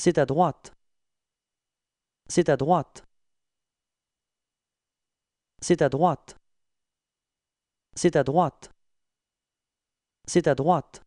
C'est à droite. C'est à droite. C'est à droite. C'est à droite. C'est à droite.